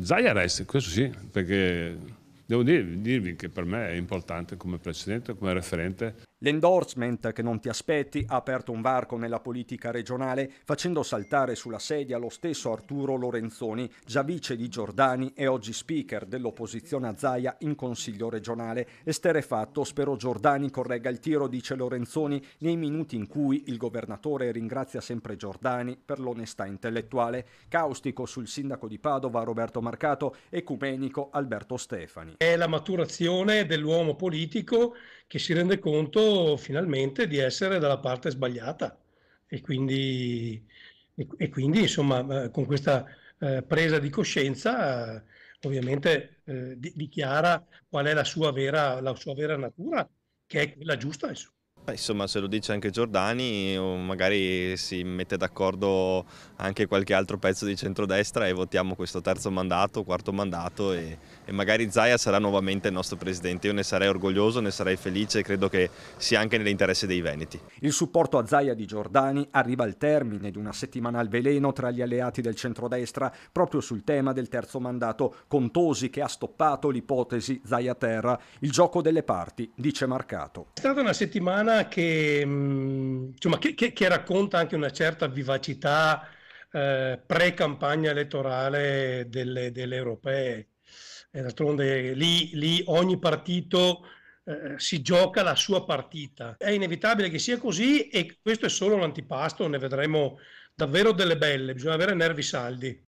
Zaia resta, questo sì, perché devo dirvi che per me è importante come presidente, come referente. L'endorsement che non ti aspetti ha aperto un varco nella politica regionale facendo saltare sulla sedia lo stesso Arturo Lorenzoni, già vice di Giordani e oggi speaker dell'opposizione a Zaia in consiglio regionale. Esterefatto, spero Giordani corregga il tiro, dice Lorenzoni, nei minuti in cui il governatore ringrazia sempre Giordani per l'onestà intellettuale. Caustico sul sindaco di Padova Roberto Marcato, ecumenico Alberto Stefani. È la maturazione dell'uomo politico che si rende conto finalmente di essere dalla parte sbagliata e quindi, e, e quindi insomma eh, con questa eh, presa di coscienza eh, ovviamente eh, di, dichiara qual è la sua, vera, la sua vera natura che è quella giusta insomma. Beh, insomma, se lo dice anche Giordani, magari si mette d'accordo anche qualche altro pezzo di centrodestra e votiamo questo terzo mandato, quarto mandato e, e magari Zaia sarà nuovamente il nostro presidente. Io ne sarei orgoglioso, ne sarei felice e credo che sia anche nell'interesse dei Veneti. Il supporto a Zaia di Giordani arriva al termine di una settimana al veleno tra gli alleati del centrodestra proprio sul tema del terzo mandato, con Tosi che ha stoppato l'ipotesi Zaia Terra. Il gioco delle parti, dice Marcato. È stata una settimana che, insomma, che, che, che racconta anche una certa vivacità eh, pre-campagna elettorale delle, delle europee. D'altronde lì, lì ogni partito eh, si gioca la sua partita. È inevitabile che sia così e questo è solo l'antipasto, ne vedremo davvero delle belle, bisogna avere nervi saldi.